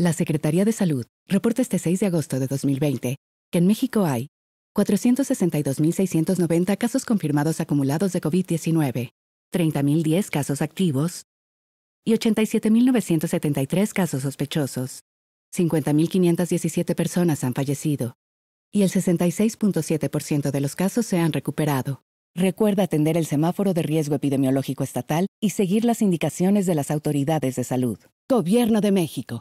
La Secretaría de Salud reporta este 6 de agosto de 2020 que en México hay 462.690 casos confirmados acumulados de COVID-19, 30.010 casos activos y 87.973 casos sospechosos. 50.517 personas han fallecido y el 66.7% de los casos se han recuperado. Recuerda atender el semáforo de riesgo epidemiológico estatal y seguir las indicaciones de las autoridades de salud. Gobierno de México.